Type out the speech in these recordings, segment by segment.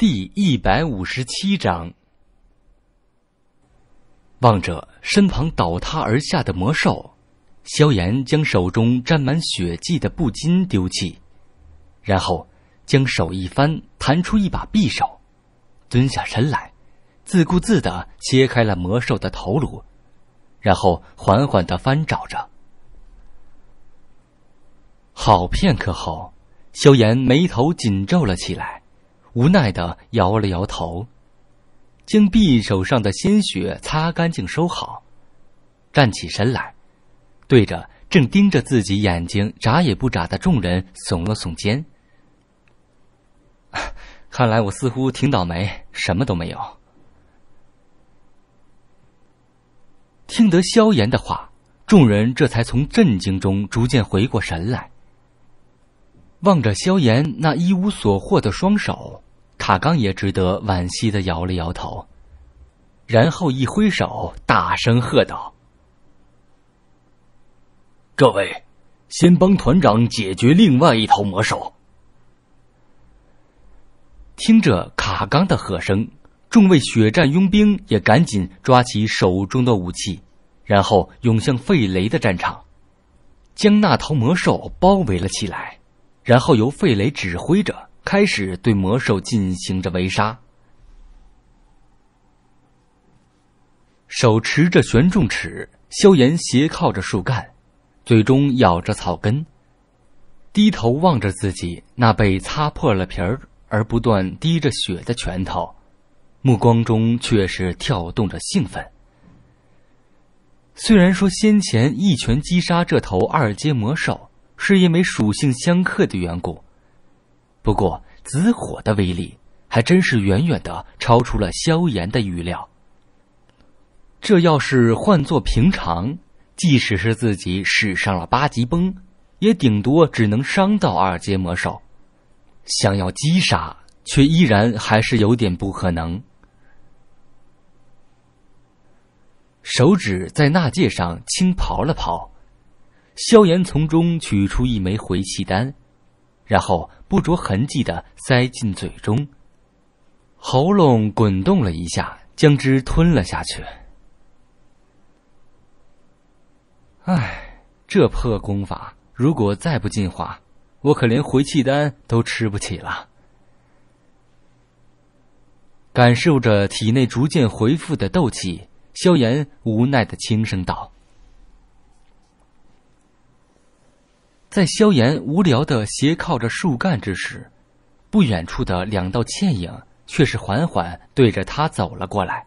第一百五十七章，望着身旁倒塌而下的魔兽，萧炎将手中沾满血迹的布巾丢弃，然后将手一翻，弹出一把匕首，蹲下身来，自顾自的切开了魔兽的头颅，然后缓缓的翻找着。好片刻后，萧炎眉头紧皱了起来。无奈的摇了摇头，将匕首上的鲜血擦干净收好，站起身来，对着正盯着自己眼睛眨也不眨的众人耸了耸肩。看来我似乎挺倒霉，什么都没有。听得萧炎的话，众人这才从震惊中逐渐回过神来。望着萧炎那一无所获的双手，卡刚也只得惋惜的摇了摇头，然后一挥手，大声喝道：“各位，先帮团长解决另外一头魔兽！”听着卡刚的喝声，众位血战佣兵也赶紧抓起手中的武器，然后涌向费雷的战场，将那头魔兽包围了起来。然后由费雷指挥着，开始对魔兽进行着围杀。手持着悬重尺，萧炎斜靠着树干，嘴中咬着草根，低头望着自己那被擦破了皮儿而不断滴着血的拳头，目光中却是跳动着兴奋。虽然说先前一拳击杀这头二阶魔兽。是因为属性相克的缘故，不过紫火的威力还真是远远的超出了萧炎的预料。这要是换做平常，即使是自己使上了八级崩，也顶多只能伤到二阶魔兽，想要击杀，却依然还是有点不可能。手指在纳戒上轻刨了刨。萧炎从中取出一枚回气丹，然后不着痕迹的塞进嘴中，喉咙滚动了一下，将之吞了下去。唉，这破功法如果再不进化，我可连回气丹都吃不起了。感受着体内逐渐恢复的斗气，萧炎无奈的轻声道。在萧炎无聊的斜靠着树干之时，不远处的两道倩影却是缓缓对着他走了过来。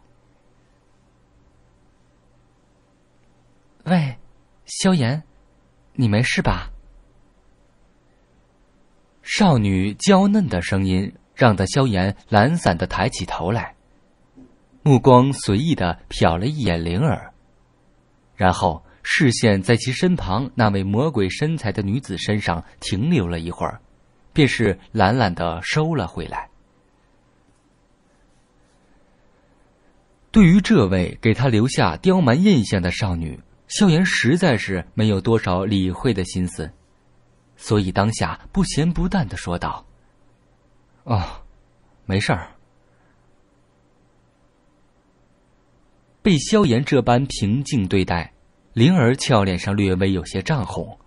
“喂，萧炎，你没事吧？”少女娇嫩的声音让得萧炎懒散的抬起头来，目光随意的瞟了一眼灵儿，然后。视线在其身旁那位魔鬼身材的女子身上停留了一会儿，便是懒懒的收了回来。对于这位给他留下刁蛮印象的少女，萧炎实在是没有多少理会的心思，所以当下不咸不淡的说道：“哦，没事儿。”被萧炎这般平静对待。灵儿俏脸上略微有些涨红，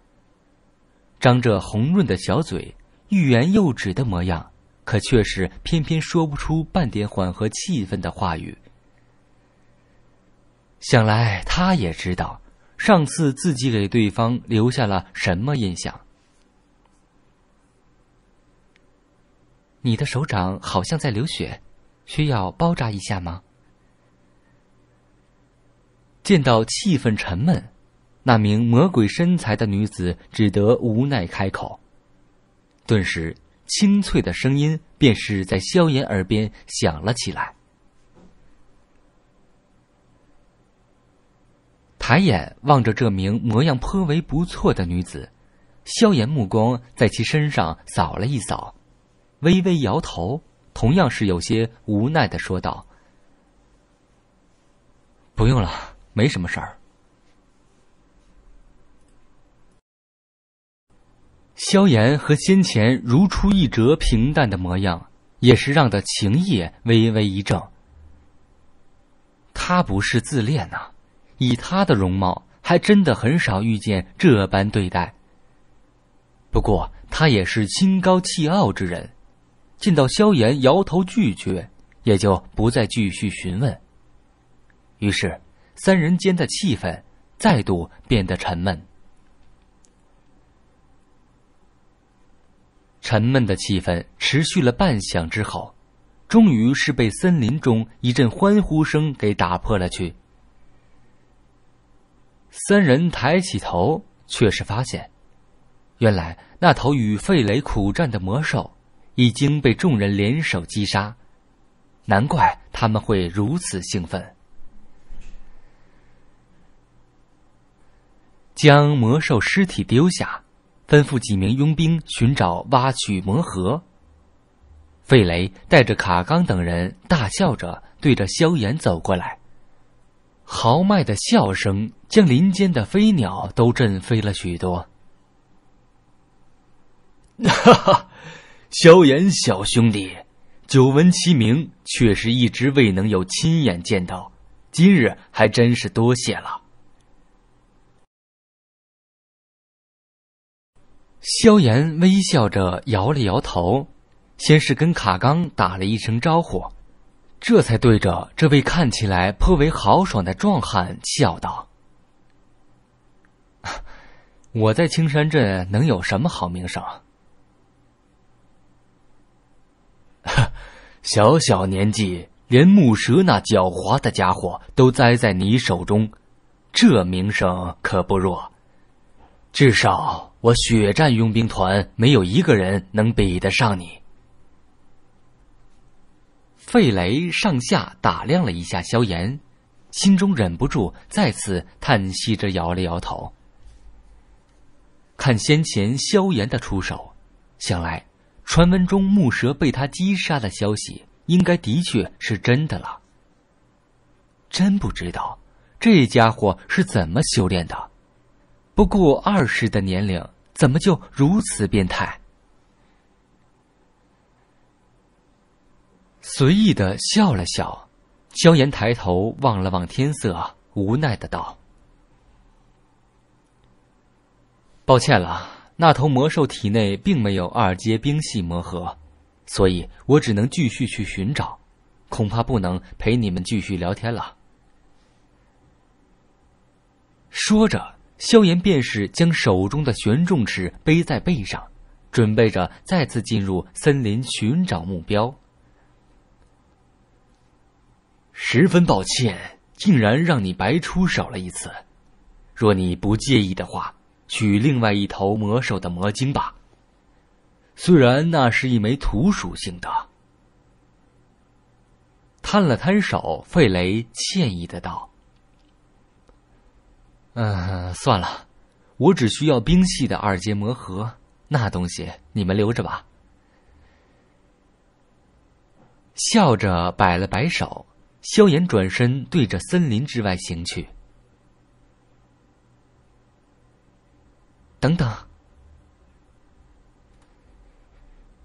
张着红润的小嘴，欲言又止的模样，可却是偏偏说不出半点缓和气氛的话语。想来他也知道，上次自己给对方留下了什么印象。你的手掌好像在流血，需要包扎一下吗？见到气氛沉闷，那名魔鬼身材的女子只得无奈开口。顿时，清脆的声音便是在萧炎耳边响了起来。抬眼望着这名模样颇为不错的女子，萧炎目光在其身上扫了一扫，微微摇头，同样是有些无奈的说道：“不用了。”没什么事儿。萧炎和先前如出一辙平淡的模样，也是让的情叶微微一怔。他不是自恋呐，以他的容貌，还真的很少遇见这般对待。不过他也是心高气傲之人，见到萧炎摇头拒绝，也就不再继续询问。于是。三人间的气氛再度变得沉闷，沉闷的气氛持续了半响之后，终于是被森林中一阵欢呼声给打破了去。三人抬起头，却是发现，原来那头与费雷苦战的魔兽已经被众人联手击杀，难怪他们会如此兴奋。将魔兽尸体丢下，吩咐几名佣兵寻找挖取魔盒。费雷带着卡刚等人，大笑着对着萧炎走过来，豪迈的笑声将林间的飞鸟都震飞了许多。哈哈，萧炎小兄弟，久闻其名，却是一直未能有亲眼见到，今日还真是多谢了。萧炎微笑着摇了摇头，先是跟卡刚打了一声招呼，这才对着这位看起来颇为豪爽的壮汉笑道：“我在青山镇能有什么好名声？”“ 小小年纪，连木蛇那狡猾的家伙都栽在你手中，这名声可不弱，至少。”我血战佣兵团没有一个人能比得上你。费雷上下打量了一下萧炎，心中忍不住再次叹息着摇了摇头。看先前萧炎的出手，想来传闻中木蛇被他击杀的消息应该的确是真的了。真不知道这家伙是怎么修炼的。不过二十的年龄，怎么就如此变态？随意的笑了笑，萧炎抬头望了望天色，无奈的道：“抱歉了，那头魔兽体内并没有二阶冰系魔核，所以我只能继续去寻找，恐怕不能陪你们继续聊天了。”说着。萧炎便是将手中的玄重尺背在背上，准备着再次进入森林寻找目标。十分抱歉，竟然让你白出手了一次。若你不介意的话，取另外一头魔兽的魔晶吧。虽然那是一枚土属性的。摊了摊手，费雷歉意的道。嗯，算了，我只需要冰系的二阶魔核，那东西你们留着吧。笑着摆了摆手，萧炎转身对着森林之外行去。等等！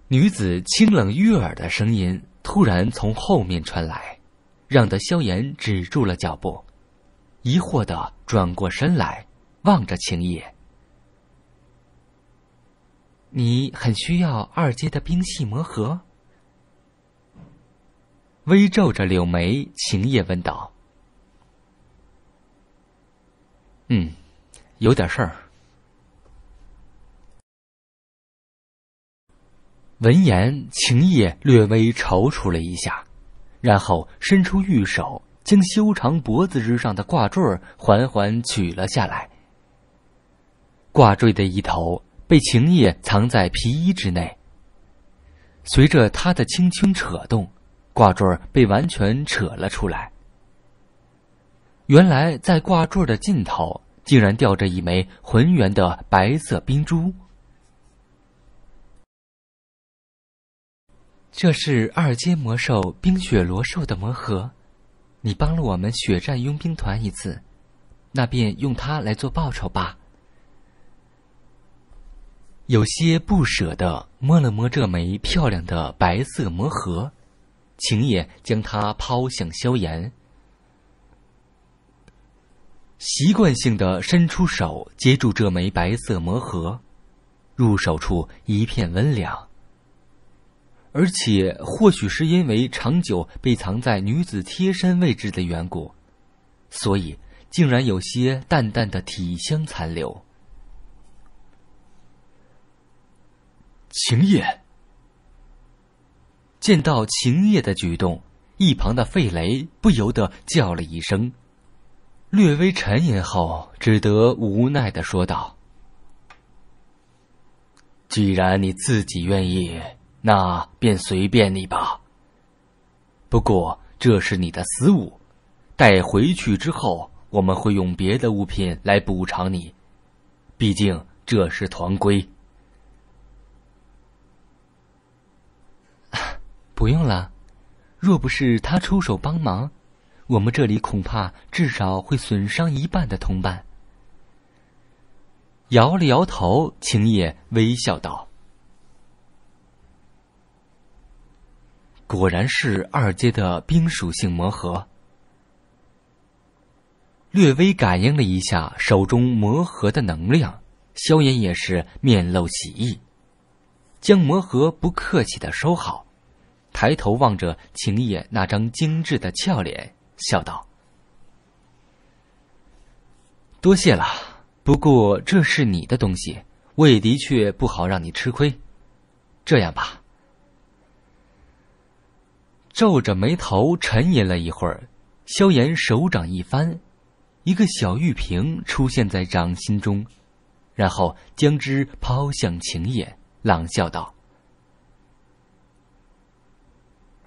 女子清冷悦耳的声音突然从后面传来，让得萧炎止住了脚步。疑惑地转过身来，望着晴叶：“你很需要二阶的冰系魔核？”微皱着柳眉，晴叶问道：“嗯，有点事儿。”闻言，晴叶略微踌躇了一下，然后伸出玉手。将修长脖子之上的挂坠缓缓取了下来。挂坠的一头被晴叶藏在皮衣之内，随着他的轻轻扯动，挂坠被完全扯了出来。原来，在挂坠的尽头竟然吊着一枚浑圆的白色冰珠。这是二阶魔兽冰雪罗兽的魔盒。你帮了我们血战佣兵团一次，那便用它来做报酬吧。有些不舍的摸了摸这枚漂亮的白色魔盒，秦也将它抛向萧炎，习惯性的伸出手接住这枚白色魔盒，入手处一片温凉。而且，或许是因为长久被藏在女子贴身位置的缘故，所以竟然有些淡淡的体香残留。晴夜。见到晴夜的举动，一旁的费雷不由得叫了一声，略微沉吟后，只得无奈的说道：“既然你自己愿意。”那便随便你吧。不过这是你的私物，带回去之后我们会用别的物品来补偿你。毕竟这是团规。不用了，若不是他出手帮忙，我们这里恐怕至少会损伤一半的同伴。摇了摇头，青叶微笑道。果然是二阶的冰属性魔核。略微感应了一下手中魔核的能量，萧炎也是面露喜意，将魔核不客气的收好，抬头望着晴野那张精致的俏脸，笑道：“多谢了，不过这是你的东西，我也的确不好让你吃亏。这样吧。”皱着眉头沉吟了一会儿，萧炎手掌一翻，一个小玉瓶出现在掌心中，然后将之抛向秦野，朗笑道：“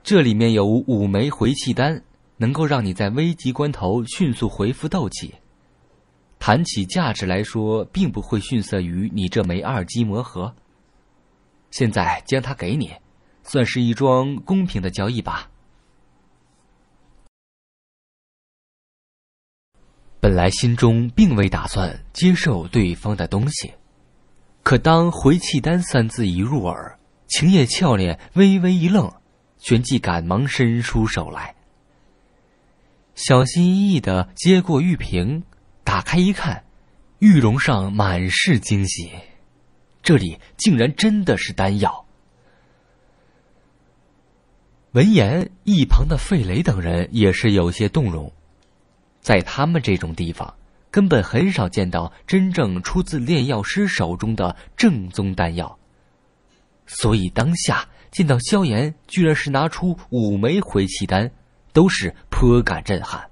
这里面有五枚回气丹，能够让你在危急关头迅速恢复斗气。谈起价值来说，并不会逊色于你这枚二级魔核。现在将它给你。”算是一桩公平的交易吧。本来心中并未打算接受对方的东西，可当“回气丹”三字一入耳，晴叶俏脸微微一愣，旋即赶忙伸出手来，小心翼翼的接过玉瓶，打开一看，玉容上满是惊喜，这里竟然真的是丹药。闻言，一旁的费雷等人也是有些动容，在他们这种地方，根本很少见到真正出自炼药师手中的正宗丹药，所以当下见到萧炎居然是拿出五枚回气丹，都是颇感震撼。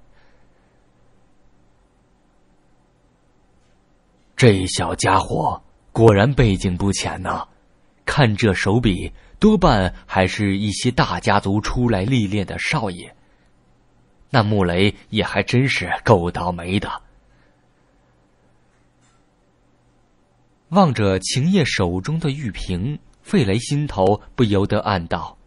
这小家伙果然背景不浅呐，看这手笔。多半还是一些大家族出来历练的少爷。那穆雷也还真是够倒霉的。望着秦叶手中的玉瓶，费雷心头不由得暗道：“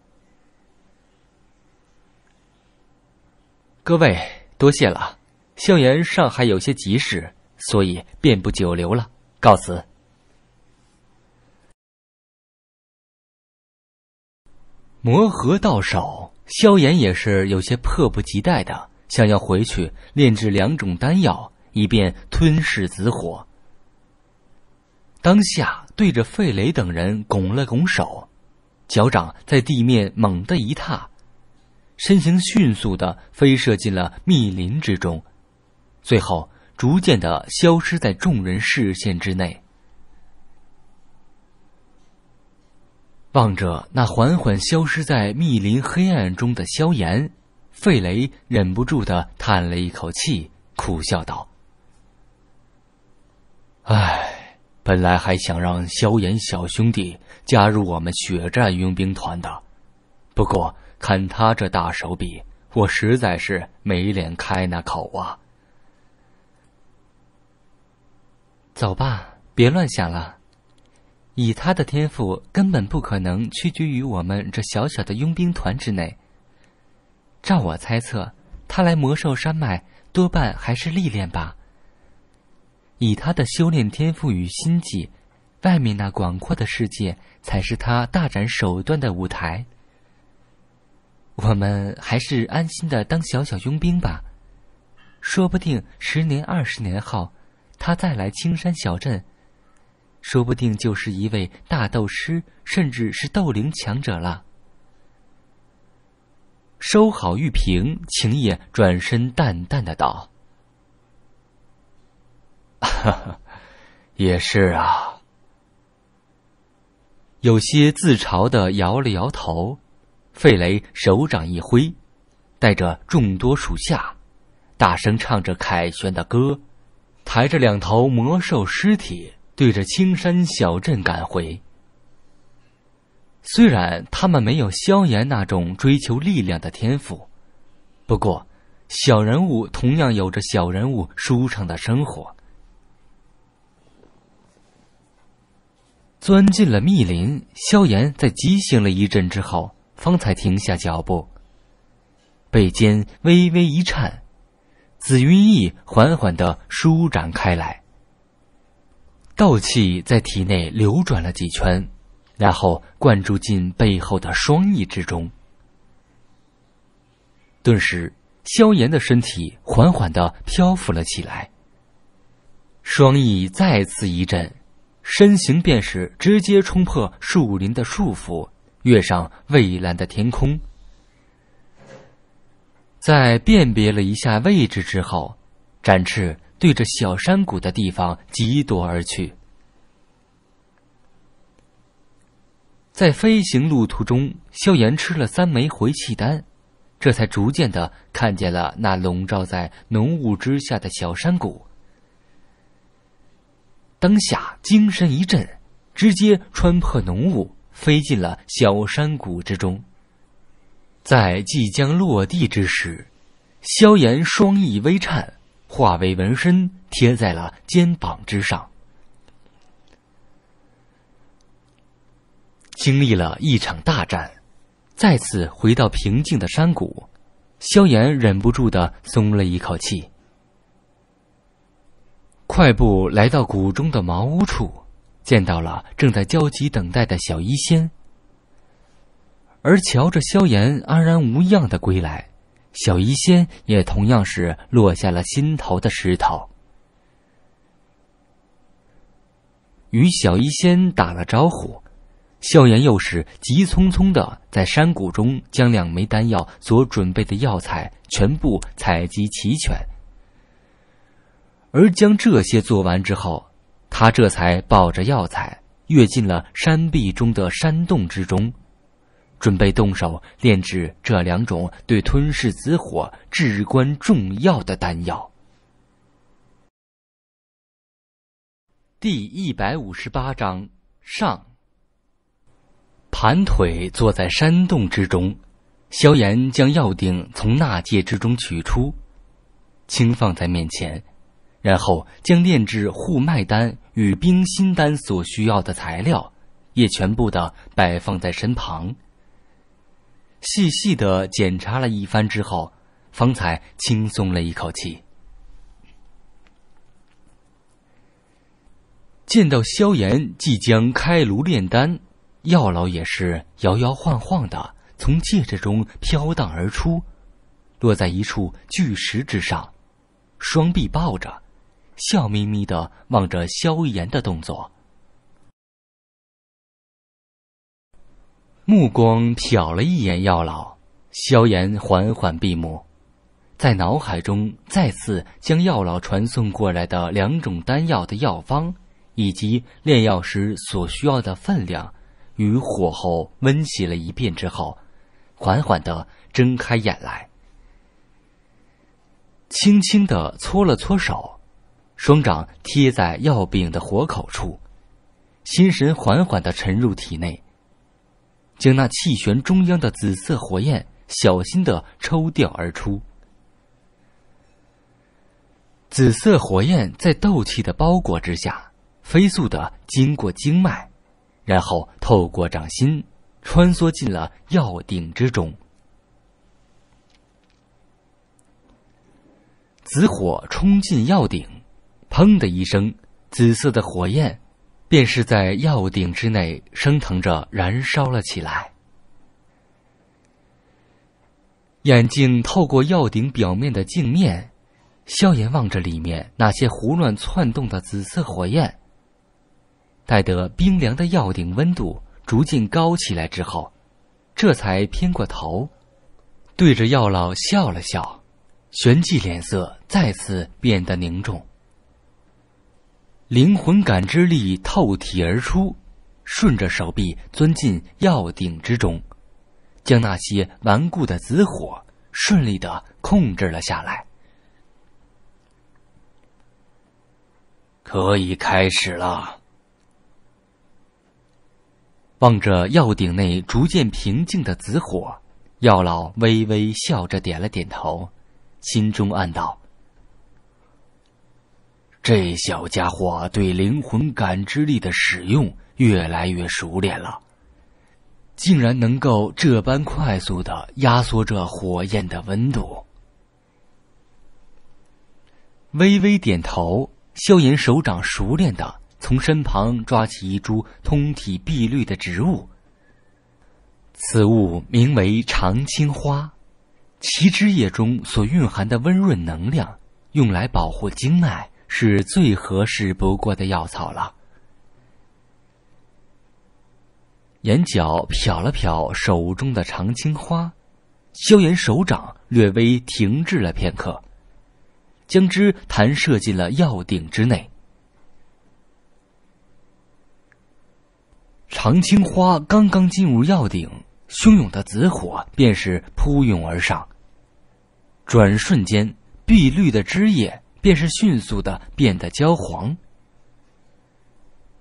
各位多谢了，相言尚还有些急事，所以便不久留了，告辞。”魔核到手，萧炎也是有些迫不及待的，想要回去炼制两种丹药，以便吞噬紫火。当下对着费雷等人拱了拱手，脚掌在地面猛地一踏，身形迅速的飞射进了密林之中，最后逐渐的消失在众人视线之内。望着那缓缓消失在密林黑暗中的萧炎，费雷忍不住的叹了一口气，苦笑道：“哎，本来还想让萧炎小兄弟加入我们血战佣兵团的，不过看他这大手笔，我实在是没脸开那口啊。走吧，别乱想了。”以他的天赋，根本不可能屈居于我们这小小的佣兵团之内。照我猜测，他来魔兽山脉多半还是历练吧。以他的修炼天赋与心计，外面那广阔的世界才是他大展手段的舞台。我们还是安心的当小小佣兵吧，说不定十年、二十年后，他再来青山小镇。说不定就是一位大斗师，甚至是斗灵强者了。收好玉瓶，秦野转身，淡淡的道：“ 也是啊。”有些自嘲的摇了摇头，费雷手掌一挥，带着众多属下，大声唱着凯旋的歌，抬着两头魔兽尸体。对着青山小镇赶回。虽然他们没有萧炎那种追求力量的天赋，不过小人物同样有着小人物舒畅的生活。钻进了密林，萧炎在急行了一阵之后，方才停下脚步。背肩微微一颤，紫云翼缓缓的舒展开来。斗气在体内流转了几圈，然后灌注进背后的双翼之中。顿时，萧炎的身体缓缓的漂浮了起来。双翼再次一震，身形便是直接冲破树林的束缚，跃上蔚蓝的天空。在辨别了一下位置之后，展翅。对着小山谷的地方急躲而去，在飞行路途中，萧炎吃了三枚回气丹，这才逐渐的看见了那笼罩在浓雾之下的小山谷。当下精神一振，直接穿破浓雾，飞进了小山谷之中。在即将落地之时，萧炎双翼微颤。化为纹身，贴在了肩膀之上。经历了一场大战，再次回到平静的山谷，萧炎忍不住的松了一口气。快步来到谷中的茅屋处，见到了正在焦急等待的小医仙。而瞧着萧炎安然无恙的归来。小医仙也同样是落下了心头的石头，与小医仙打了招呼，笑颜又是急匆匆的在山谷中将两枚丹药所准备的药材全部采集齐全，而将这些做完之后，他这才抱着药材跃进了山壁中的山洞之中。准备动手炼制这两种对吞噬紫火至关重要的丹药。第一百五十八章上。盘腿坐在山洞之中，萧炎将药鼎从纳戒之中取出，轻放在面前，然后将炼制护脉丹与冰心丹所需要的材料也全部的摆放在身旁。细细的检查了一番之后，方才轻松了一口气。见到萧炎即将开炉炼丹，药老也是摇摇晃晃的从戒指中飘荡而出，落在一处巨石之上，双臂抱着，笑眯眯的望着萧炎的动作。目光瞟了一眼药老，萧炎缓缓闭目，在脑海中再次将药老传送过来的两种丹药的药方，以及炼药时所需要的分量与火候温习了一遍之后，缓缓的睁开眼来，轻轻的搓了搓手，双掌贴在药饼的火口处，心神缓缓的沉入体内。将那气旋中央的紫色火焰小心的抽掉而出。紫色火焰在斗气的包裹之下，飞速的经过经脉，然后透过掌心，穿梭进了药鼎之中。紫火冲进药鼎，砰的一声，紫色的火焰。便是在药鼎之内升腾着、燃烧了起来。眼睛透过药鼎表面的镜面，萧炎望着里面那些胡乱窜动的紫色火焰。待得冰凉的药鼎温度逐渐高起来之后，这才偏过头，对着药老笑了笑，旋即脸色再次变得凝重。灵魂感知力透体而出，顺着手臂钻进药鼎之中，将那些顽固的紫火顺利的控制了下来。可以开始了。望着药鼎内逐渐平静的紫火，药老微微笑着点了点头，心中暗道。这小家伙对灵魂感知力的使用越来越熟练了，竟然能够这般快速的压缩着火焰的温度。微微点头，萧炎手掌熟练的从身旁抓起一株通体碧绿的植物。此物名为长青花，其枝叶中所蕴含的温润能量，用来保护经脉。是最合适不过的药草了。眼角瞟了瞟手中的长青花，萧炎手掌略微停滞了片刻，将之弹射进了药鼎之内。长青花刚刚进入药鼎，汹涌的紫火便是扑涌而上，转瞬间，碧绿的枝叶。便是迅速的变得焦黄。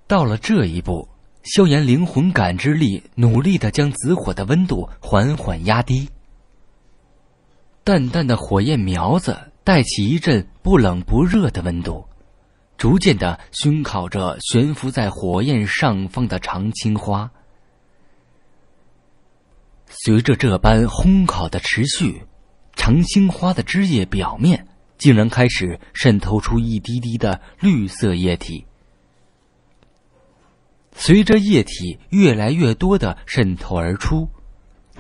到了这一步，萧炎灵魂感知力努力的将紫火的温度缓缓压低。淡淡的火焰苗子带起一阵不冷不热的温度，逐渐的熏烤着悬浮在火焰上方的长青花。随着这般烘烤的持续，长青花的枝叶表面。竟然开始渗透出一滴滴的绿色液体。随着液体越来越多的渗透而出，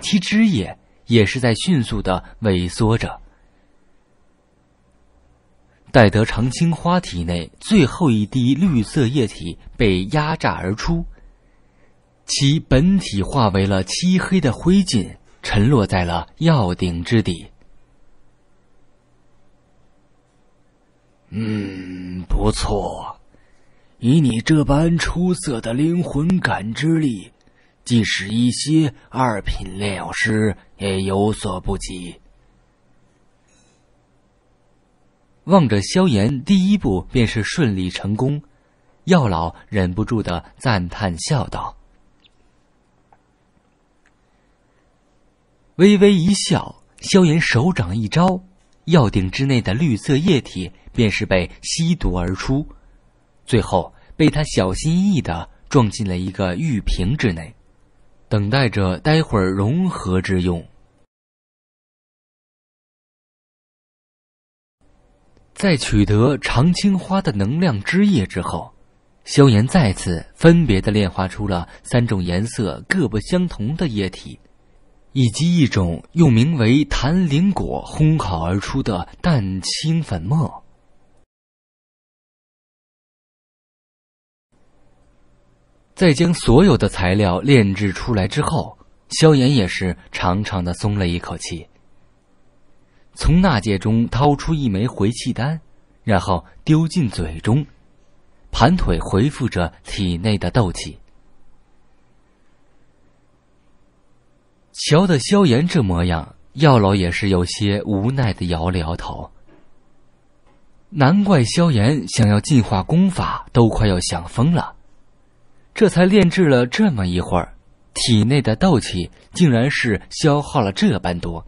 其枝叶也是在迅速的萎缩着。待得长青花体内最后一滴绿色液体被压榨而出，其本体化为了漆黑的灰烬，沉落在了药鼎之底。嗯，不错，以你这般出色的灵魂感知力，即使一些二品炼药师也有所不及。望着萧炎第一步便是顺利成功，药老忍不住的赞叹，笑道。微微一笑，萧炎手掌一招，药鼎之内的绿色液体。便是被吸毒而出，最后被他小心翼翼地撞进了一个玉瓶之内，等待着待会儿融合之用。在取得长青花的能量汁液之后，萧炎再次分别的炼化出了三种颜色各不相同的液体，以及一种用名为檀灵果烘烤而出的淡青粉末。在将所有的材料炼制出来之后，萧炎也是长长的松了一口气。从纳戒中掏出一枚回气丹，然后丢进嘴中，盘腿恢复着体内的斗气。瞧得萧炎这模样，药老也是有些无奈的摇了摇头。难怪萧炎想要进化功法，都快要想疯了。这才炼制了这么一会儿，体内的斗气竟然是消耗了这般多。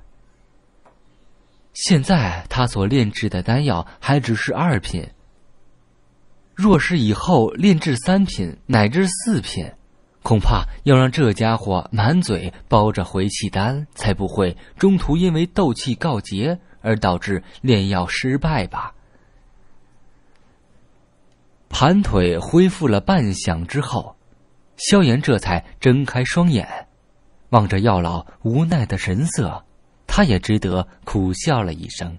现在他所炼制的丹药还只是二品，若是以后炼制三品乃至四品，恐怕要让这家伙满嘴包着回气丹，才不会中途因为斗气告捷而导致炼药失败吧。盘腿恢复了半晌之后。萧炎这才睁开双眼，望着药老无奈的神色，他也只得苦笑了一声。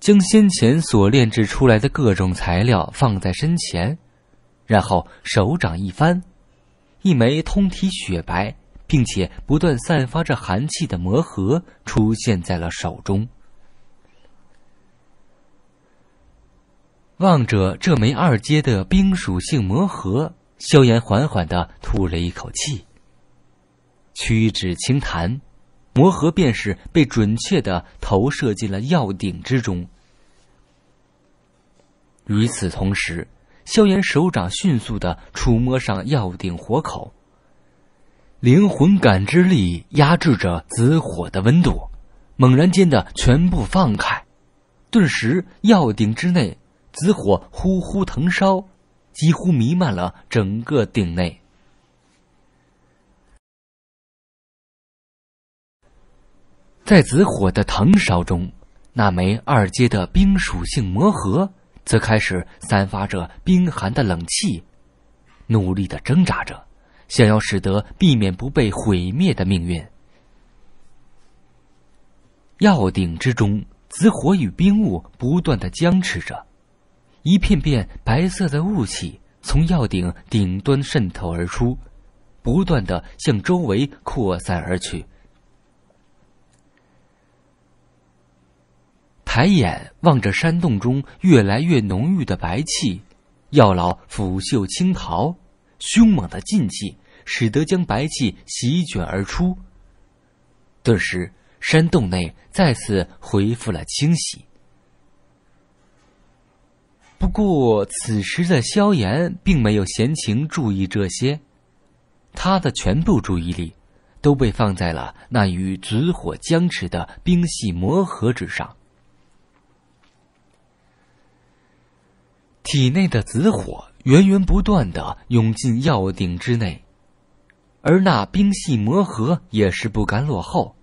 将先前所炼制出来的各种材料放在身前，然后手掌一翻，一枚通体雪白，并且不断散发着寒气的魔盒出现在了手中。望着这枚二阶的冰属性魔核，萧炎缓缓的吐了一口气。屈指轻弹，魔核便是被准确的投射进了药鼎之中。与此同时，萧炎手掌迅速的触摸上药鼎活口，灵魂感知力压制着紫火的温度，猛然间的全部放开，顿时药鼎之内。紫火呼呼腾烧，几乎弥漫了整个鼎内。在紫火的腾烧中，那枚二阶的冰属性魔核则开始散发着冰寒的冷气，努力的挣扎着，想要使得避免不被毁灭的命运。药鼎之中，紫火与冰雾不断的僵持着。一片片白色的雾气从药顶顶端渗透而出，不断的向周围扩散而去。抬眼望着山洞中越来越浓郁的白气，药老拂袖轻袍，凶猛的劲气使得将白气席卷而出。顿时，山洞内再次恢复了清晰。不过，此时的萧炎并没有闲情注意这些，他的全部注意力都被放在了那与紫火僵持的冰系魔核之上。体内的紫火源源不断的涌进药鼎之内，而那冰系魔核也是不甘落后，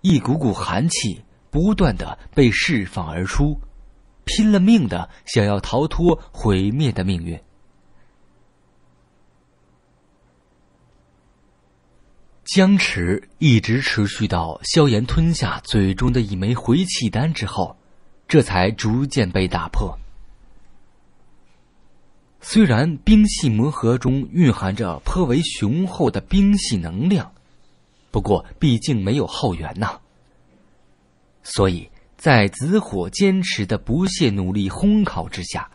一股股寒气不断的被释放而出。拼了命的想要逃脱毁灭的命运，僵持一直持续到萧炎吞下嘴中的一枚回气丹之后，这才逐渐被打破。虽然冰系魔盒中蕴含着颇为雄厚的冰系能量，不过毕竟没有后援呐，所以。在紫火坚持的不懈努力烘烤之下，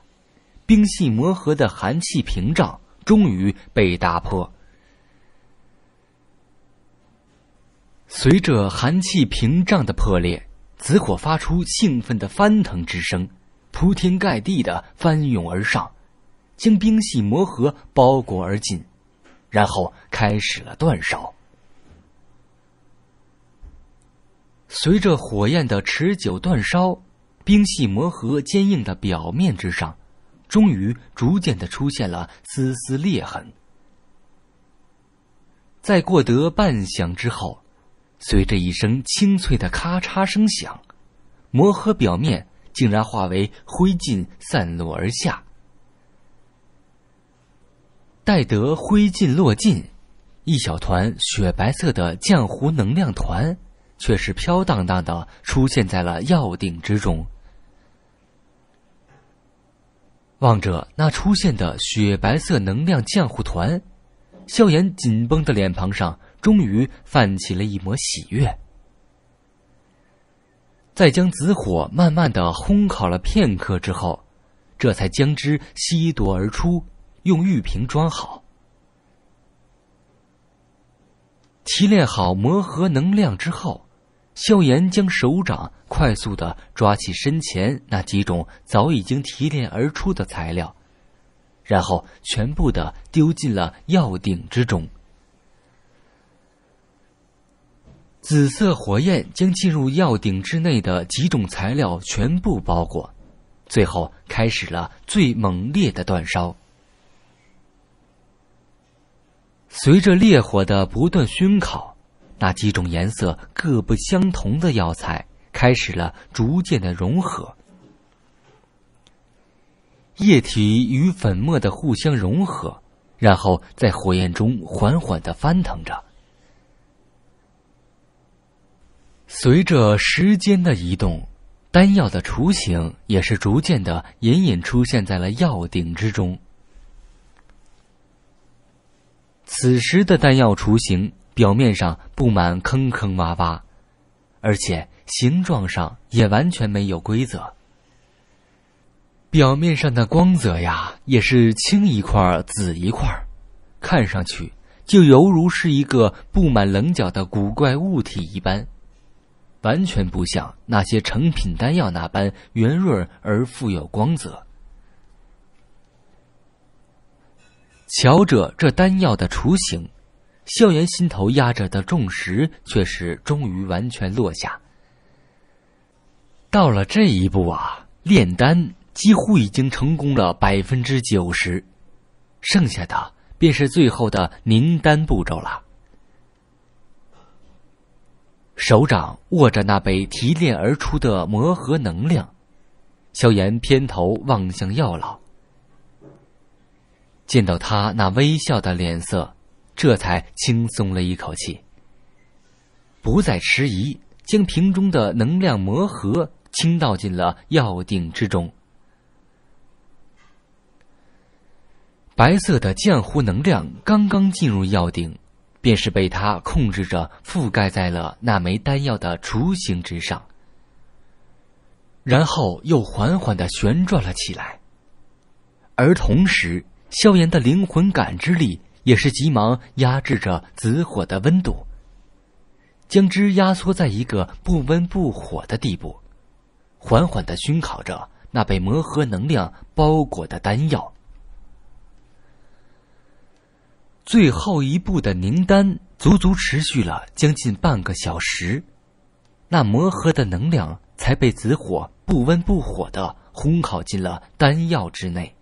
冰系魔核的寒气屏障终于被打破。随着寒气屏障的破裂，紫火发出兴奋的翻腾之声，铺天盖地的翻涌而上，将冰系魔核包裹而尽，然后开始了断烧。随着火焰的持久煅烧，冰系魔核坚硬的表面之上，终于逐渐的出现了丝丝裂痕。在过得半响之后，随着一声清脆的咔嚓声响，魔核表面竟然化为灰烬散落而下。待得灰烬落尽，一小团雪白色的浆糊能量团。却是飘荡荡的出现在了药鼎之中。望着那出现的雪白色能量浆糊团，萧炎紧绷的脸庞上终于泛起了一抹喜悦。在将紫火慢慢的烘烤了片刻之后，这才将之吸夺而出，用玉瓶装好。提炼好魔核能量之后。萧炎将手掌快速的抓起身前那几种早已经提炼而出的材料，然后全部的丢进了药鼎之中。紫色火焰将进入药鼎之内的几种材料全部包裹，最后开始了最猛烈的煅烧。随着烈火的不断熏烤。那几种颜色各不相同的药材开始了逐渐的融合，液体与粉末的互相融合，然后在火焰中缓缓的翻腾着。随着时间的移动，丹药的雏形也是逐渐的隐隐出现在了药鼎之中。此时的丹药雏形。表面上布满坑坑洼洼，而且形状上也完全没有规则。表面上的光泽呀，也是青一块紫一块，看上去就犹如是一个布满棱角的古怪物体一般，完全不像那些成品丹药那般圆润而富有光泽。瞧着这丹药的雏形。萧炎心头压着的重石，却是终于完全落下。到了这一步啊，炼丹几乎已经成功了百分之九十，剩下的便是最后的凝丹步骤了。手掌握着那杯提炼而出的魔核能量，萧炎偏头望向药老，见到他那微笑的脸色。这才轻松了一口气，不再迟疑，将瓶中的能量魔核倾倒进了药鼎之中。白色的浆糊能量刚刚进入药鼎，便是被它控制着覆盖在了那枚丹药的雏形之上，然后又缓缓的旋转了起来。而同时，萧炎的灵魂感知力。也是急忙压制着紫火的温度，将之压缩在一个不温不火的地步，缓缓的熏烤着那被魔核能量包裹的丹药。最后一步的凝丹足足持续了将近半个小时，那魔核的能量才被紫火不温不火的烘烤进了丹药之内。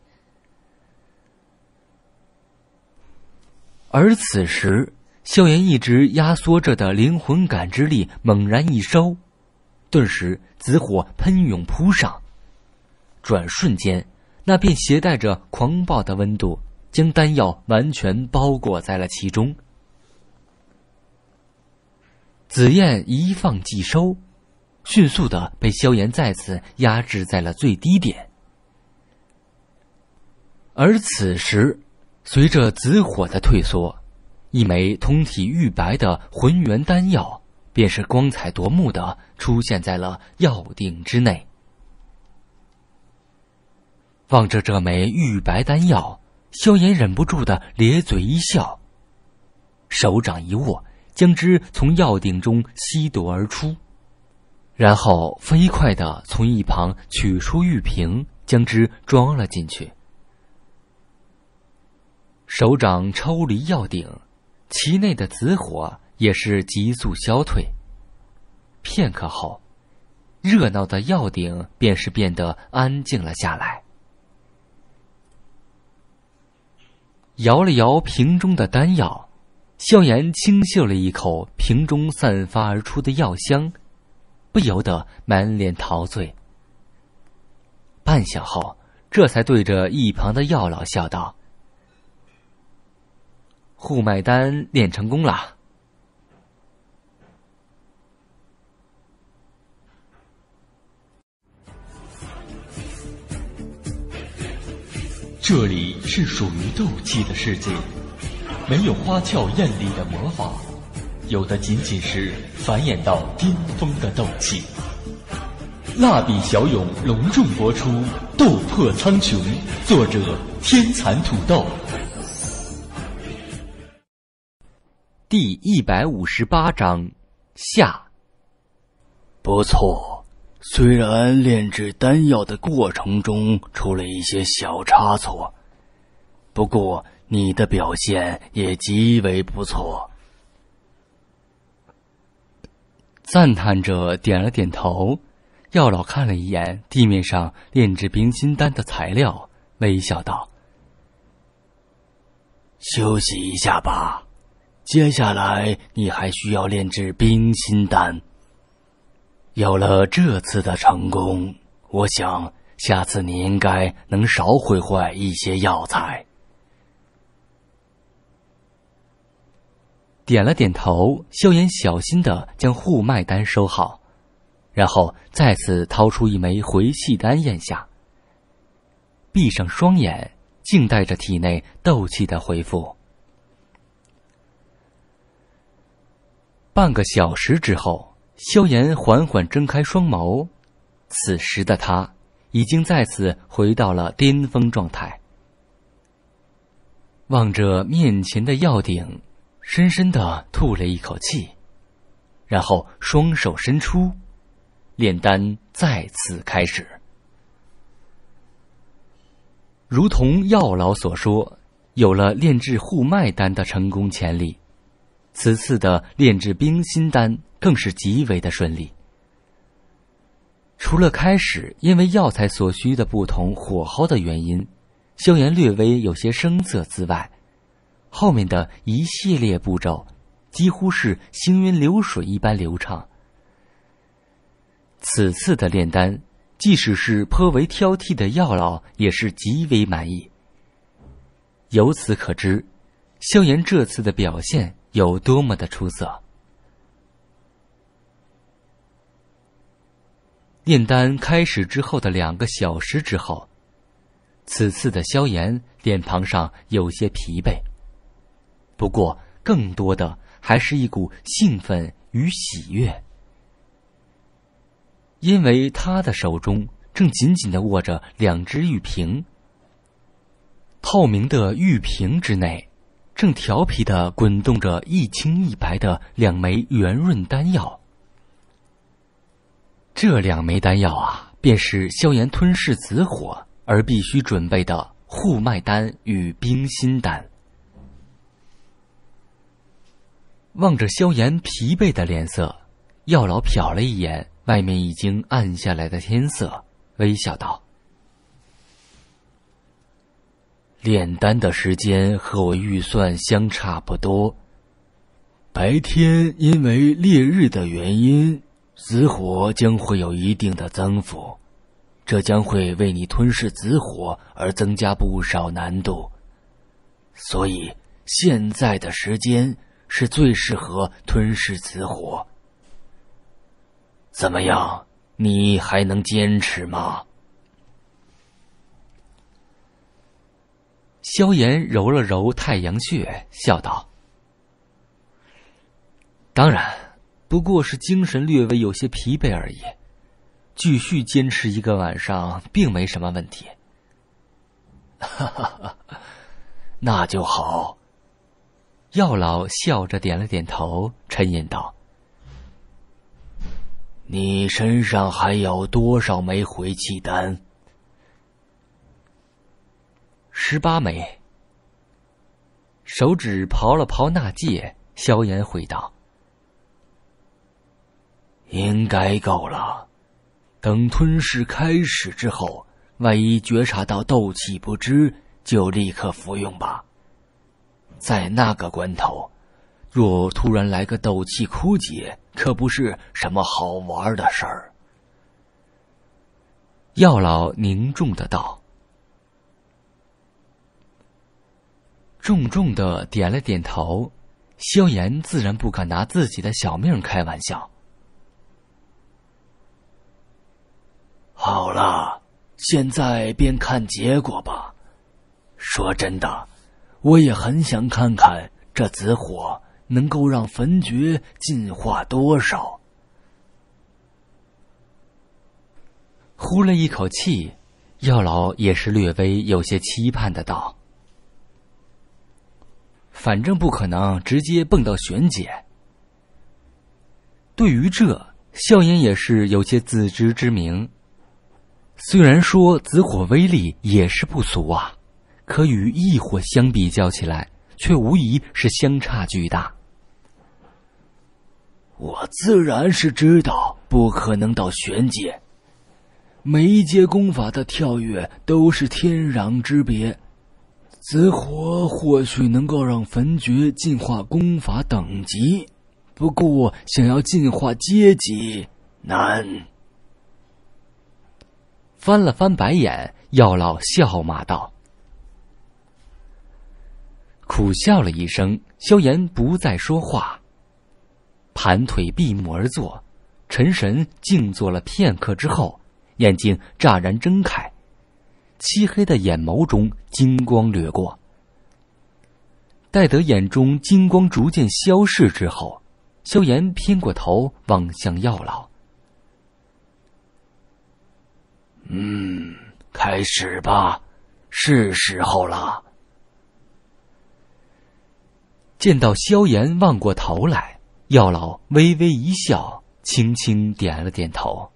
而此时，萧炎一直压缩着的灵魂感知力猛然一收，顿时紫火喷涌扑上，转瞬间，那便携带着狂暴的温度，将丹药完全包裹在了其中。紫焰一放即收，迅速的被萧炎再次压制在了最低点。而此时。随着紫火的退缩，一枚通体玉白的浑圆丹药，便是光彩夺目的出现在了药鼎之内。望着这枚玉白丹药，萧炎忍不住的咧嘴一笑，手掌一握，将之从药鼎中吸夺而出，然后飞快的从一旁取出玉瓶，将之装了进去。手掌抽离药鼎，其内的紫火也是急速消退。片刻后，热闹的药鼎便是变得安静了下来。摇了摇瓶中的丹药，萧炎轻嗅了一口瓶中散发而出的药香，不由得满脸陶醉。半晌后，这才对着一旁的药老笑道。互卖单练成功了。这里是属于斗气的世界，没有花俏艳丽的魔法，有的仅仅是繁衍到巅峰的斗气。蜡笔小勇隆重播出《斗破苍穹》，作者天蚕土豆。第一百五十八章下。不错，虽然炼制丹药的过程中出了一些小差错，不过你的表现也极为不错。赞叹着点了点头，药老看了一眼地面上炼制冰心丹的材料，微笑道：“休息一下吧。”接下来，你还需要炼制冰心丹。有了这次的成功，我想下次你应该能少毁坏一些药材。点了点头，萧炎小心的将护脉丹收好，然后再次掏出一枚回气丹咽下，闭上双眼，静待着体内斗气的恢复。半个小时之后，萧炎缓缓睁开双眸，此时的他已经再次回到了巅峰状态。望着面前的药鼎，深深的吐了一口气，然后双手伸出，炼丹再次开始。如同药老所说，有了炼制护脉丹的成功潜力。此次的炼制冰心丹更是极为的顺利。除了开始因为药材所需的不同火候的原因，萧炎略微有些生涩之外，后面的一系列步骤几乎是行云流水一般流畅。此次的炼丹，即使是颇为挑剔的药老也是极为满意。由此可知，萧炎这次的表现。有多么的出色！炼丹开始之后的两个小时之后，此次的萧炎脸庞上有些疲惫，不过更多的还是一股兴奋与喜悦，因为他的手中正紧紧的握着两只玉瓶，透明的玉瓶之内。正调皮的滚动着一青一白的两枚圆润丹药。这两枚丹药啊，便是萧炎吞噬紫火而必须准备的护脉丹与冰心丹。望着萧炎疲惫的脸色，药老瞟了一眼外面已经暗下来的天色，微笑道。炼丹的时间和我预算相差不多。白天因为烈日的原因，紫火将会有一定的增幅，这将会为你吞噬紫火而增加不少难度。所以现在的时间是最适合吞噬紫火。怎么样？你还能坚持吗？萧炎揉了揉太阳穴，笑道：“当然，不过是精神略微有些疲惫而已，继续坚持一个晚上，并没什么问题。”“哈哈，哈，那就好。”药老笑着点了点头，沉吟道：“你身上还有多少枚回气丹？”十八枚。手指刨了刨那戒，萧炎回道：“应该够了。等吞噬开始之后，万一觉察到斗气不支，就立刻服用吧。在那个关头，若突然来个斗气枯竭，可不是什么好玩的事儿。”药老凝重的道。重重的点了点头，萧炎自然不敢拿自己的小命开玩笑。好了，现在便看结果吧。说真的，我也很想看看这紫火能够让焚诀进化多少。呼了一口气，药老也是略微有些期盼的道。反正不可能直接蹦到玄界。对于这，笑炎也是有些自知之明。虽然说紫火威力也是不俗啊，可与异火相比较起来，却无疑是相差巨大。我自然是知道不可能到玄界。每一阶功法的跳跃都是天壤之别。死火或许能够让焚诀进化功法等级，不过想要进化阶级难。翻了翻白眼，药老笑骂道：“苦笑了一声，萧炎不再说话，盘腿闭目而坐，沉神静坐了片刻之后，眼睛乍然睁开。”漆黑的眼眸中金光掠过。待得眼中金光逐渐消逝之后，萧炎偏过头望向药老。“嗯，开始吧，是时候了。”见到萧炎望过头来，药老微微一笑，轻轻点了点头。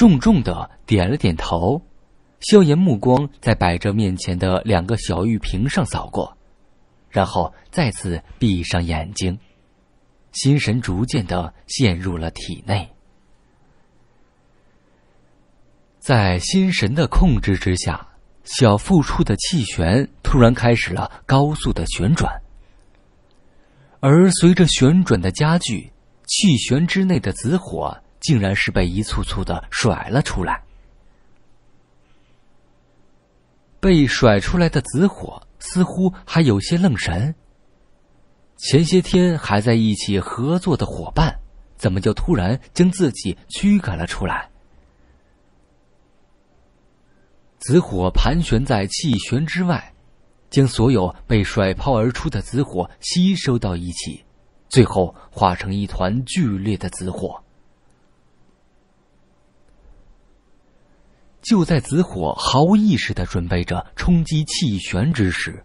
重重的点了点头，萧炎目光在摆着面前的两个小玉瓶上扫过，然后再次闭上眼睛，心神逐渐的陷入了体内。在心神的控制之下，小腹处的气旋突然开始了高速的旋转，而随着旋转的加剧，气旋之内的紫火。竟然是被一簇簇的甩了出来。被甩出来的紫火似乎还有些愣神。前些天还在一起合作的伙伴，怎么就突然将自己驱赶了出来？紫火盘旋在气旋之外，将所有被甩抛而出的紫火吸收到一起，最后化成一团剧烈的紫火。就在紫火毫无意识的准备着冲击气旋之时，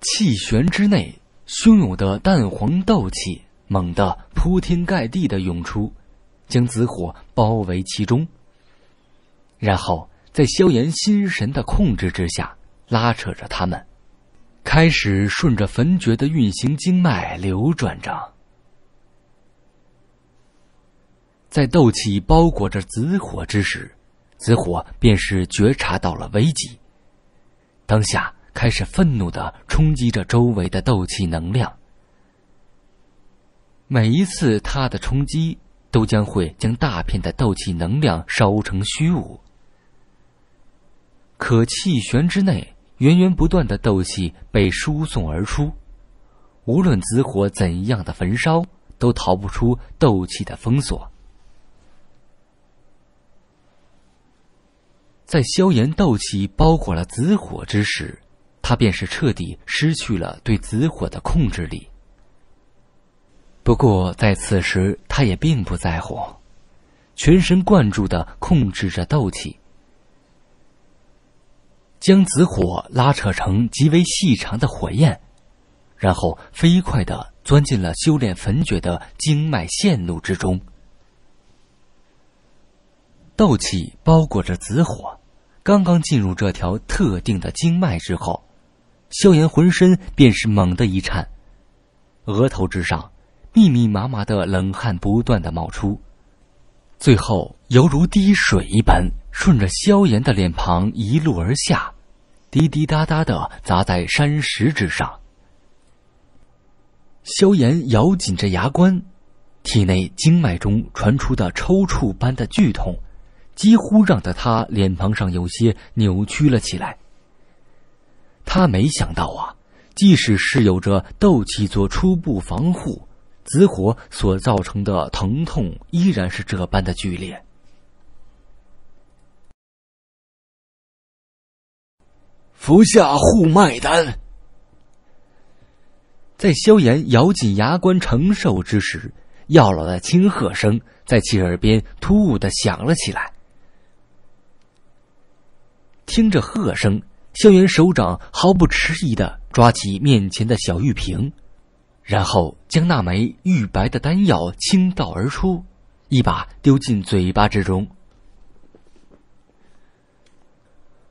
气旋之内汹涌的淡黄斗气猛地铺天盖地的涌出，将紫火包围其中。然后在萧炎心神的控制之下，拉扯着他们，开始顺着焚诀的运行经脉流转着。在斗气包裹着紫火之时。紫火便是觉察到了危机，当下开始愤怒的冲击着周围的斗气能量。每一次它的冲击，都将会将大片的斗气能量烧成虚无。可气旋之内，源源不断的斗气被输送而出，无论紫火怎样的焚烧，都逃不出斗气的封锁。在消炎斗气包裹了紫火之时，他便是彻底失去了对紫火的控制力。不过在此时，他也并不在乎，全神贯注地控制着斗气，将紫火拉扯成极为细长的火焰，然后飞快地钻进了修炼焚诀的经脉线路之中。斗气包裹着紫火。刚刚进入这条特定的经脉之后，萧炎浑身便是猛地一颤，额头之上密密麻麻的冷汗不断的冒出，最后犹如滴水一般顺着萧炎的脸庞一路而下，滴滴答答的砸在山石之上。萧炎咬紧着牙关，体内经脉中传出的抽搐般的剧痛。几乎让得他脸庞上有些扭曲了起来。他没想到啊，即使是有着斗气做初步防护，紫火所造成的疼痛依然是这般的剧烈。服下护脉丹。在萧炎咬紧牙关承受之时，药老的轻喝声在其耳边突兀的响了起来。听着喝声，萧炎手掌毫不迟疑的抓起面前的小玉瓶，然后将那枚玉白的丹药倾倒而出，一把丢进嘴巴之中。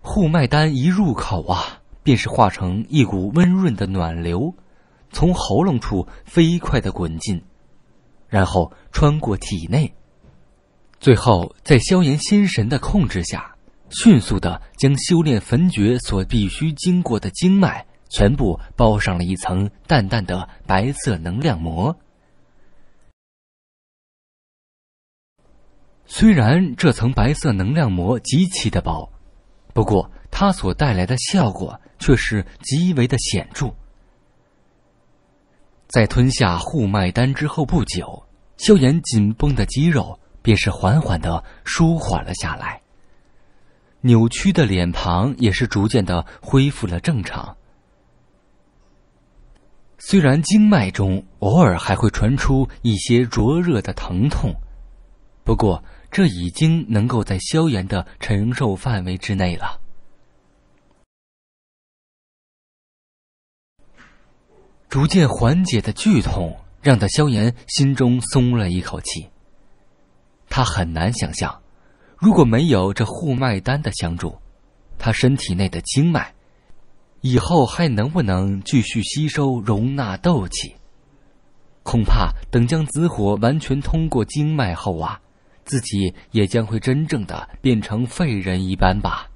护脉丹一入口啊，便是化成一股温润的暖流，从喉咙处飞快的滚进，然后穿过体内，最后在萧炎心神的控制下。迅速的将修炼焚诀所必须经过的经脉全部包上了一层淡淡的白色能量膜。虽然这层白色能量膜极其的薄，不过它所带来的效果却是极为的显著。在吞下护脉丹之后不久，萧炎紧绷的肌肉便是缓缓的舒缓了下来。扭曲的脸庞也是逐渐的恢复了正常，虽然经脉中偶尔还会传出一些灼热的疼痛，不过这已经能够在萧炎的承受范围之内了。逐渐缓解的剧痛让的萧炎心中松了一口气，他很难想象。如果没有这护脉丹的相助，他身体内的经脉以后还能不能继续吸收容纳斗气？恐怕等将紫火完全通过经脉后啊，自己也将会真正的变成废人一般吧。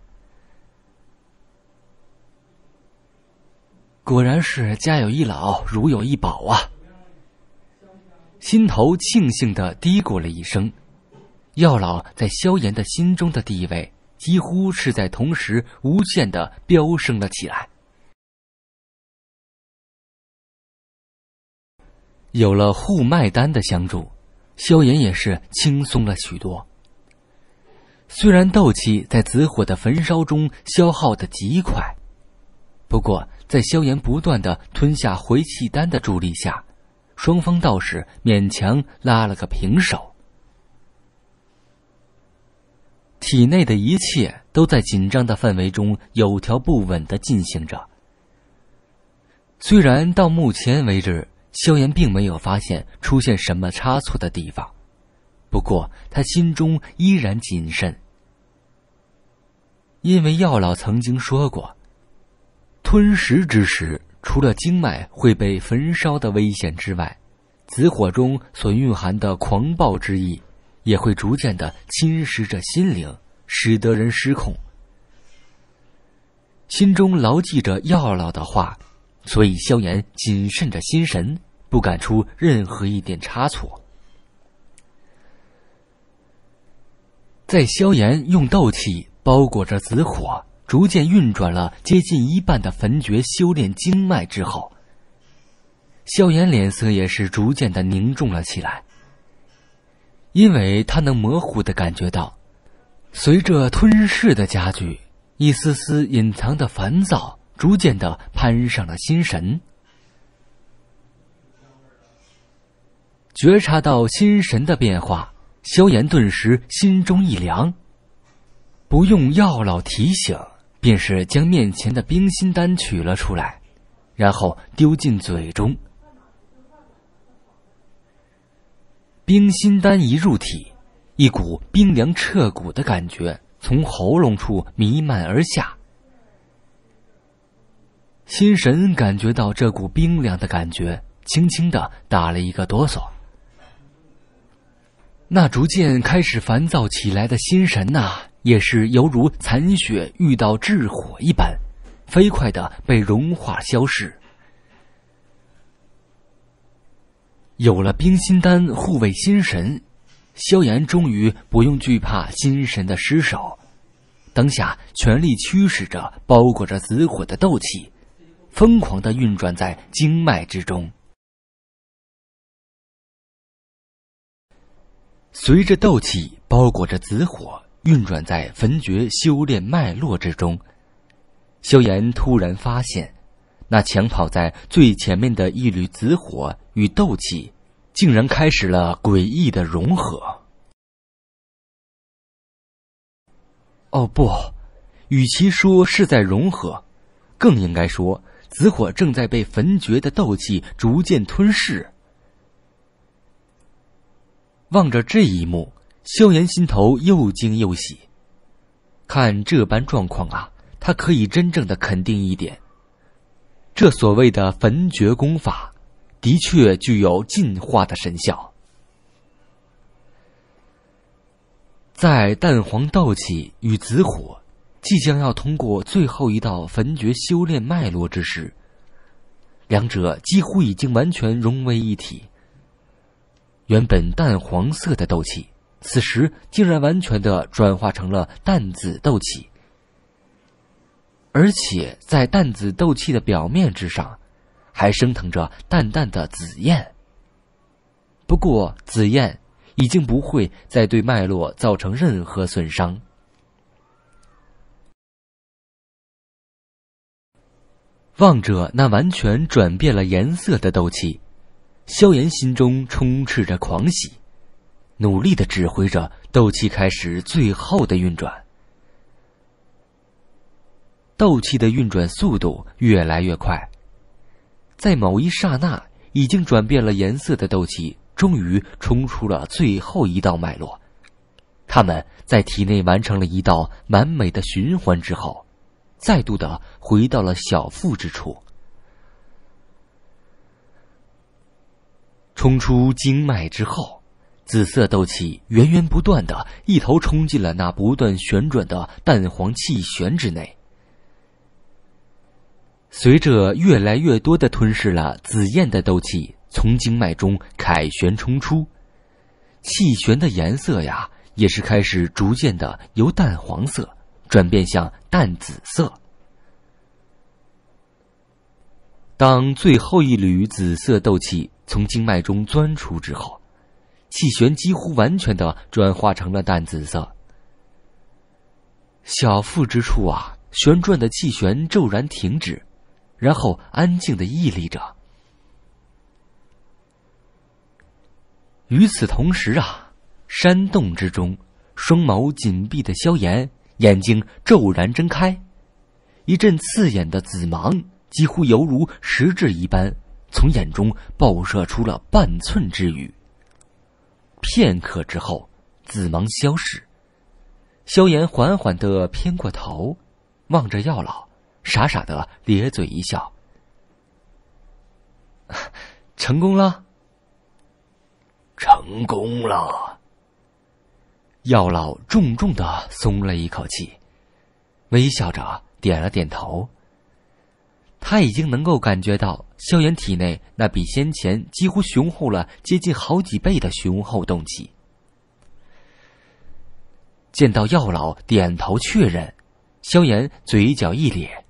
果然是家有一老，如有一宝啊！心头庆幸的嘀咕了一声。药老在萧炎的心中的地位几乎是在同时无限的飙升了起来。有了护脉丹的相助，萧炎也是轻松了许多。虽然斗气在紫火的焚烧中消耗的极快，不过在萧炎不断的吞下回气丹的助力下，双方倒是勉强拉了个平手。体内的一切都在紧张的氛围中有条不紊的进行着。虽然到目前为止，萧炎并没有发现出现什么差错的地方，不过他心中依然谨慎，因为药老曾经说过，吞食之时，除了经脉会被焚烧的危险之外，紫火中所蕴含的狂暴之意。也会逐渐的侵蚀着心灵，使得人失控。心中牢记着药老的话，所以萧炎谨慎着心神，不敢出任何一点差错。在萧炎用斗气包裹着紫火，逐渐运转了接近一半的焚诀修炼经脉之后，萧炎脸色也是逐渐的凝重了起来。因为他能模糊的感觉到，随着吞噬的加剧，一丝丝隐藏的烦躁逐渐的攀上了心神。觉察到心神的变化，萧炎顿时心中一凉。不用药老提醒，便是将面前的冰心丹取了出来，然后丢进嘴中。冰心丹一入体，一股冰凉彻骨的感觉从喉咙处弥漫而下。心神感觉到这股冰凉的感觉，轻轻的打了一个哆嗦。那逐渐开始烦躁起来的心神呐，也是犹如残雪遇到炙火一般，飞快的被融化消失。有了冰心丹护卫心神，萧炎终于不用惧怕心神的失守。当下全力驱使着包裹着紫火的斗气，疯狂的运转在经脉之中。随着斗气包裹着紫火运转在焚诀修炼脉络之中，萧炎突然发现。那抢跑在最前面的一缕紫火与斗气，竟然开始了诡异的融合。哦不，与其说是在融合，更应该说紫火正在被焚绝的斗气逐渐吞噬。望着这一幕，萧炎心头又惊又喜。看这般状况啊，他可以真正的肯定一点。这所谓的焚诀功法，的确具有进化的神效。在淡黄斗气与紫火即将要通过最后一道焚诀修炼脉络之时，两者几乎已经完全融为一体。原本淡黄色的斗气，此时竟然完全的转化成了淡紫斗气。而且在淡紫斗气的表面之上，还升腾着淡淡的紫焰。不过，紫焰已经不会再对脉络造成任何损伤。望着那完全转变了颜色的斗气，萧炎心中充斥着狂喜，努力的指挥着斗气开始最后的运转。斗气的运转速度越来越快，在某一刹那，已经转变了颜色的斗气终于冲出了最后一道脉络，他们在体内完成了一道完美的循环之后，再度的回到了小腹之处。冲出经脉之后，紫色斗气源源不断的一头冲进了那不断旋转的淡黄气旋之内。随着越来越多的吞噬了紫焰的斗气从经脉中凯旋冲出，气旋的颜色呀，也是开始逐渐的由淡黄色转变向淡紫色。当最后一缕紫色斗气从经脉中钻出之后，气旋几乎完全的转化成了淡紫色。小腹之处啊，旋转的气旋骤然停止。然后安静的屹立着。与此同时啊，山洞之中，双眸紧闭的萧炎眼睛骤然睁开，一阵刺眼的紫芒几乎犹如实质一般从眼中爆射出了半寸之余。片刻之后，紫芒消逝，萧炎缓缓的偏过头，望着药老。傻傻的咧嘴一笑。成功了，成功了。药老重重的松了一口气，微笑着点了点头。他已经能够感觉到萧炎体内那比先前几乎雄厚了接近好几倍的雄厚动气。见到药老点头确认，萧炎嘴角一咧。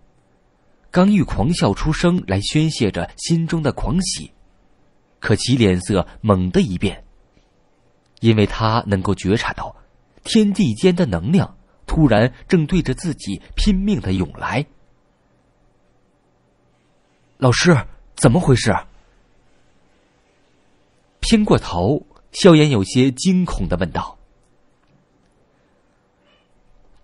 刚欲狂笑出声来宣泄着心中的狂喜，可其脸色猛地一变，因为他能够觉察到，天地间的能量突然正对着自己拼命的涌来。老师，怎么回事？偏过头，萧炎有些惊恐的问道。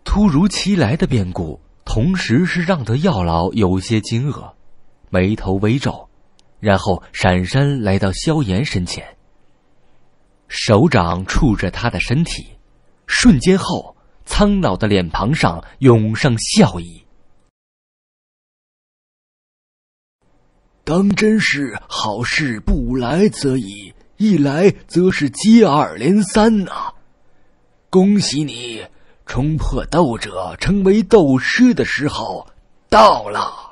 突如其来的变故。同时是让得药老有些惊愕，眉头微皱，然后闪身来到萧炎身前，手掌触着他的身体，瞬间后苍老的脸庞上涌上笑意，当真是好事不来则已，一来则是接二连三呐，恭喜你。冲破斗者，成为斗师的时候到了。